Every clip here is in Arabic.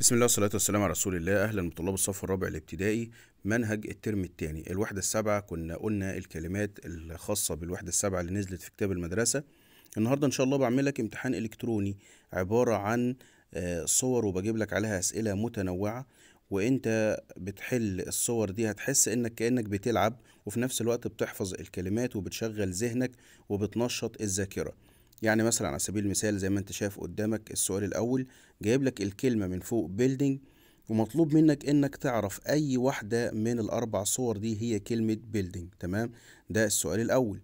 بسم الله والصلاة والسلام على رسول الله أهلا بطلاب الصف الرابع الابتدائي منهج الترم الثاني الوحدة السابعة كنا قلنا الكلمات الخاصة بالوحدة السابعة اللي نزلت في كتاب المدرسة النهاردة إن شاء الله بعمل لك امتحان إلكتروني عبارة عن آه، صور وبجيب لك عليها أسئلة متنوعة وانت بتحل الصور دي هتحس انك كانك بتلعب وفي نفس الوقت بتحفظ الكلمات وبتشغل ذهنك وبتنشط الذاكره يعني مثلا على سبيل المثال زي ما انت شايف قدامك السؤال الاول جايب لك الكلمه من فوق building ومطلوب منك انك تعرف اي واحده من الاربع صور دي هي كلمه building تمام ده السؤال الاول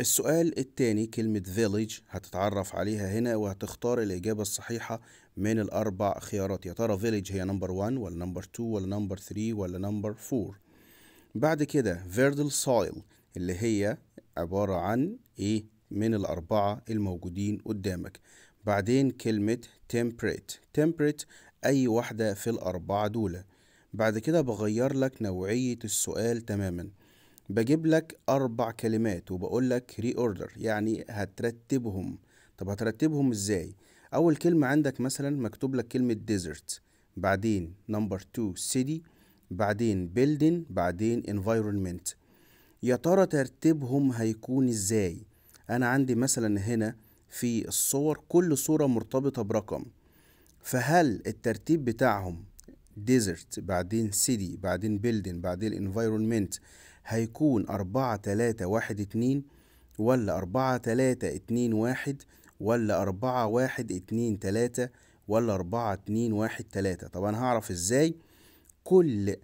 السؤال الثاني كلمة village هتتعرف عليها هنا وهتختار الإجابة الصحيحة من الأربع خيارات يا ترى village هي نمبر 1 ولا نمبر 2 ولا نمبر 3 ولا نمبر 4 بعد كده verdal soil اللي هي عبارة عن إيه من الأربعة الموجودين قدامك بعدين كلمة temperate temperate أي واحدة في الأربعة دول بعد كده بغير لك نوعية السؤال تماما بجيب لك أربع كلمات وبقول لك reorder يعني هترتبهم طب هترتبهم إزاي؟ أول كلمة عندك مثلا مكتوب لك كلمة desert بعدين number two city بعدين building بعدين environment يا ترى ترتيبهم هيكون إزاي؟ انا عندي مثلا هنا في الصور كل صورة مرتبطة برقم فهل الترتيب بتاعهم ديزرت بعدين سيتي بعدين بيلدين بعدين انفايرونمنت هيكون أربعة تلاتة واحد اتنين ولا أربعة تلاتة اتنين واحد ولا أربعة واحد اتنين تلاتة ولا أربعة اتنين واحد تلاتة طب أنا هعرف إزاي كل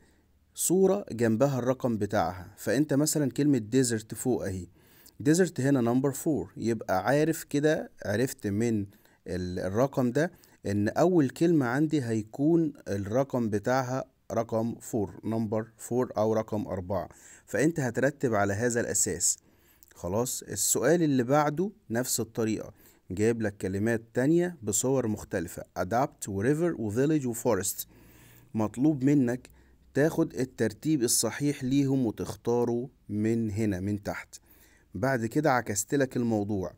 صورة جنبها الرقم بتاعها فأنت مثلا كلمة ديزرت فوق أهي ديزرت هنا نمبر 4 يبقى عارف كده عرفت من الرقم ده ان اول كلمة عندي هيكون الرقم بتاعها رقم 4 نمبر 4 او رقم 4 فانت هترتب على هذا الاساس خلاص السؤال اللي بعده نفس الطريقة جايب لك كلمات تانية بصور مختلفة adapt و river و village و forest مطلوب منك تاخد الترتيب الصحيح ليهم وتختاره من هنا من تحت بعد كده عكست لك الموضوع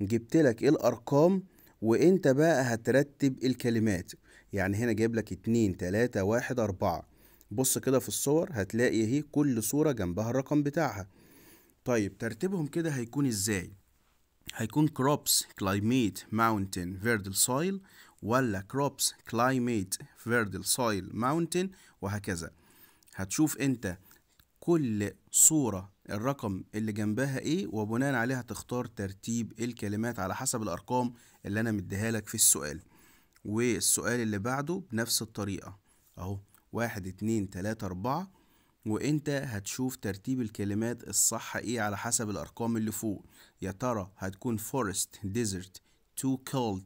جبت لك الارقام وانت بقى هترتب الكلمات يعني هنا جايب لك اتنين تلاتة واحد اربعة بص كده في الصور هتلاقي اهي كل صورة جنبها الرقم بتاعها طيب ترتيبهم كده هيكون ازاي هيكون crops climate mountain فيردل soil ولا crops climate فيردل soil mountain وهكذا هتشوف انت كل صورة الرقم اللي جنبها ايه وبناء عليها تختار ترتيب الكلمات على حسب الارقام اللي انا مديها لك في السؤال والسؤال اللي بعده بنفس الطريقة اهو واحد اتنين تلاتة اربعة وانت هتشوف ترتيب الكلمات الصح ايه على حسب الارقام اللي فوق يا ترى هتكون forest desert too cold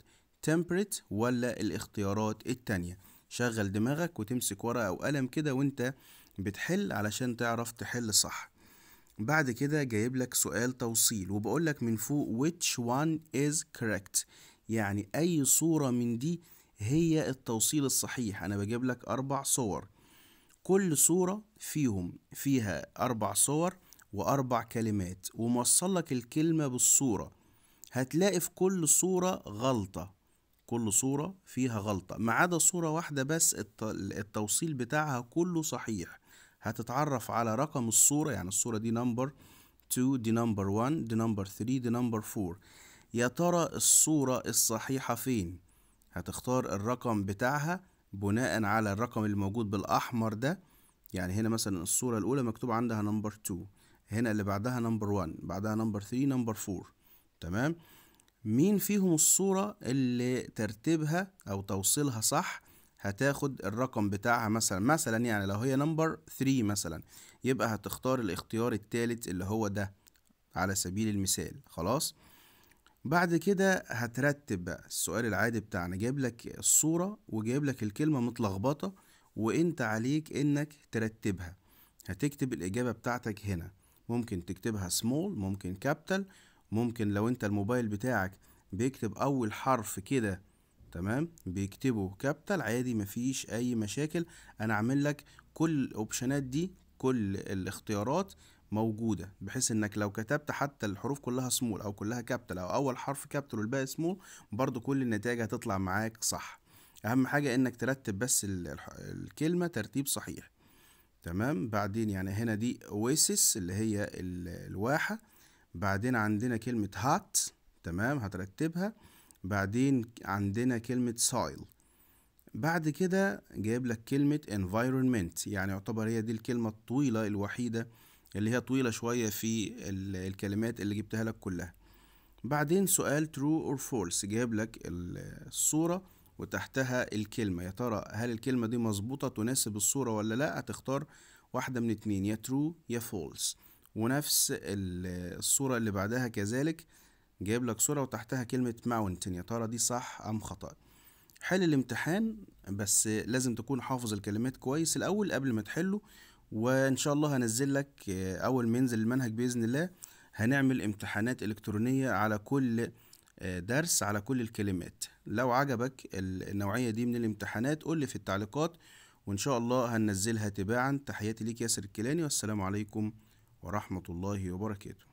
temperate ولا الاختيارات التانية شغل دماغك وتمسك ورقة او قلم كده وانت بتحل علشان تعرف تحل صح بعد كده جايب لك سؤال توصيل وبقول لك من فوق which one is correct يعني أي صورة من دي هي التوصيل الصحيح أنا بجيب لك أربع صور كل صورة فيهم فيها أربع صور وأربع كلمات وموصل لك الكلمة بالصورة هتلاقي في كل صورة غلطة كل صورة فيها غلطة ما عدا صورة واحدة بس التوصيل بتاعها كله صحيح هتتعرف على رقم الصورة يعني الصورة دي نمبر 2 دي نمبر 1 دي نمبر 3 دي نمبر 4 يا ترى الصورة الصحيحة فين هتختار الرقم بتاعها بناء على الرقم الموجود بالأحمر ده يعني هنا مثلا الصورة الأولى مكتوب عندها نمبر 2 هنا اللي بعدها نمبر 1 بعدها نمبر 3 نمبر 4 تمام مين فيهم الصورة اللي ترتيبها أو توصيلها صح هتاخد الرقم بتاعها مثلا مثلا يعني لو هي نمبر 3 مثلا يبقى هتختار الاختيار الثالث اللي هو ده على سبيل المثال خلاص بعد كده هترتب بقى السؤال العادي بتاعنا جايب لك الصورة وجايب لك الكلمة متلخبطة وانت عليك انك ترتبها هتكتب الإجابة بتاعتك هنا ممكن تكتبها small ممكن capital ممكن لو انت الموبايل بتاعك بيكتب أول حرف كده تمام بيكتبوا كابيتال عادي مفيش اي مشاكل انا عامل لك كل الاوبشنات دي كل الاختيارات موجوده بحيث انك لو كتبت حتى الحروف كلها سمول او كلها كابيتال او اول حرف كابيتال والباقي سمول برضو كل النتائج هتطلع معاك صح اهم حاجه انك ترتب بس الكلمه ترتيب صحيح تمام بعدين يعني هنا دي اويسس اللي هي الواحه بعدين عندنا كلمه هات تمام هترتبها بعدين عندنا كلمة soil بعد كده جايب لك كلمة environment يعني يعتبر هي دي الكلمة الطويلة الوحيدة اللي هي طويلة شوية في الكلمات اللي جبتها لك كلها بعدين سؤال true or false جايب لك الصورة وتحتها الكلمة يا ترى هل الكلمة دي مظبوطة تناسب الصورة ولا لا هتختار واحدة من اتنين يا true يا false ونفس الصورة اللي بعدها كذلك جايب لك صورة وتحتها كلمة ماونتن يا ترى دي صح أم خطأ حل الامتحان بس لازم تكون حافظ الكلمات كويس الأول قبل ما تحله وإن شاء الله هنزل لك أول ما ينزل المنهج بإذن الله هنعمل امتحانات إلكترونية على كل آه، درس على كل الكلمات لو عجبك النوعية دي من الامتحانات قول لي في التعليقات وإن شاء الله هننزلها تباعا تحياتي ليك ياسر الكيلاني والسلام عليكم ورحمة الله وبركاته